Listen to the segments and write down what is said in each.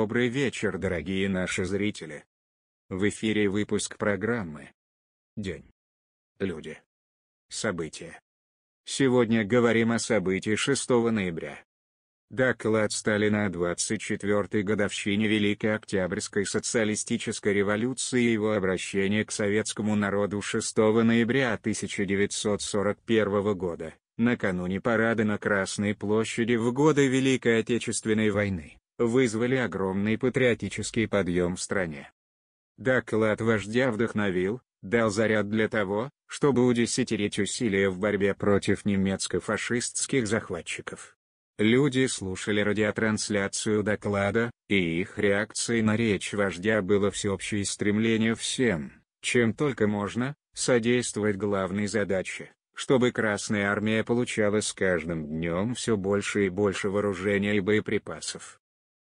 Добрый вечер, дорогие наши зрители. В эфире выпуск программы «День. Люди. События». Сегодня говорим о событии 6 ноября. Доклад Сталина о 24-й годовщине Великой Октябрьской социалистической революции и его обращение к советскому народу 6 ноября 1941 года, накануне парада на Красной площади в годы Великой Отечественной войны вызвали огромный патриотический подъем в стране. Доклад вождя вдохновил, дал заряд для того, чтобы удесятерить усилия в борьбе против немецко-фашистских захватчиков. Люди слушали радиотрансляцию доклада, и их реакцией на речь вождя было всеобщее стремление всем, чем только можно, содействовать главной задаче, чтобы Красная Армия получала с каждым днем все больше и больше вооружения и боеприпасов.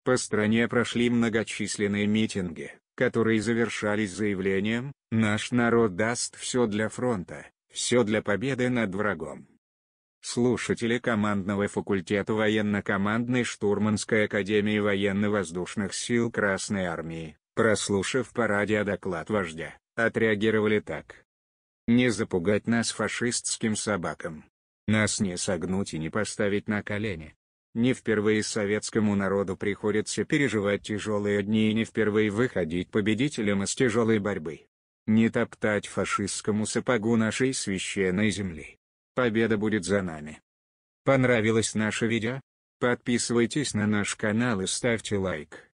По стране прошли многочисленные митинги, которые завершались заявлением «Наш народ даст все для фронта, все для победы над врагом». Слушатели командного факультета военно-командной штурманской академии военно-воздушных сил Красной Армии, прослушав по радио доклад вождя, отреагировали так. Не запугать нас фашистским собакам. Нас не согнуть и не поставить на колени. Не впервые советскому народу приходится переживать тяжелые дни и не впервые выходить победителем из тяжелой борьбы. Не топтать фашистскому сапогу нашей священной земли. Победа будет за нами. Понравилось наше видео? Подписывайтесь на наш канал и ставьте лайк.